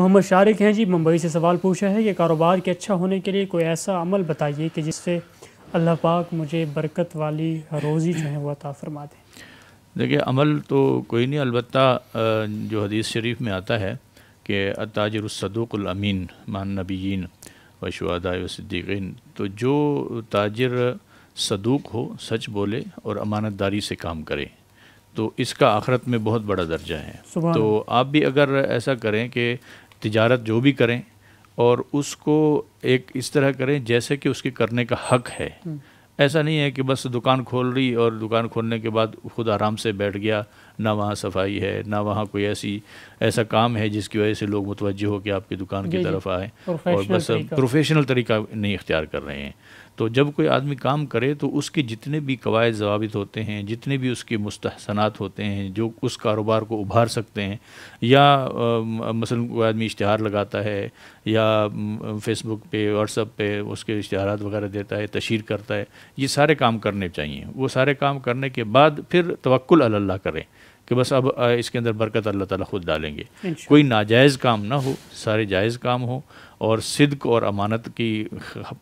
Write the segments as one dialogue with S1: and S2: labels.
S1: मोहम्मद शारिक हैं जी मुंबई से सवाल पूछा है कि कारोबार के अच्छा होने के लिए कोई ऐसा अमल बताइए कि जिससे अल्लाह पाक मुझे बरकत वाली रोज़ी जो है वह अता फरमा दें देखिए अमल तो कोई नहीं अलबत् जो हदीस शरीफ में आता है कि अताजरसदुक़ुलमीन मान नबीन व शुदा तो जो ताजर सदूक हो सच बोले और अमानतदारी से काम करे तो इसका आखरत में बहुत बड़ा दर्जा है तो आप भी अगर ऐसा करें कि तिजारत जो भी करें और उसको एक इस तरह करें जैसे कि उसके करने का हक है हम्म। ऐसा नहीं है कि बस दुकान खोल रही और दुकान खोलने के बाद खुद आराम से बैठ गया ना वहाँ सफाई है ना वहाँ कोई ऐसी ऐसा काम है जिसकी वजह से लोग मुतवजह हो कि आपकी दुकान की तरफ आए और बस प्रोफेशनल तरीका नहीं इख्तियार कर रहे हैं तो जब कोई आदमी काम करे तो उसके जितने भी कवायद जवाबित होते हैं जितने भी उसके मुस्तहसनात होते हैं जो उस कारोबार को उभार सकते हैं या मसलन कोई आदमी इश्तहार लगाता है या फेसबुक पे व्हाट्सअप पे उसके इश्तहार वगैरह देता है तशहर करता है ये सारे काम करने चाहिए वो सारे काम करने के बाद फिर तवक्ल अल्लाह करें कि बस अब इसके अंदर बरकत अल्लाह ताला खुद डालेंगे कोई नाजायज़ काम ना हो सारे जायज़ काम हो और सिद्क और अमानत की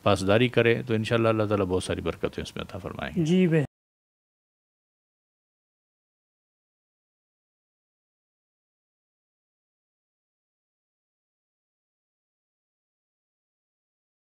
S1: पासदारी करें तो इन अल्लाह ताला बहुत सारी बरकतें उसमें अता फरमाएंगे जी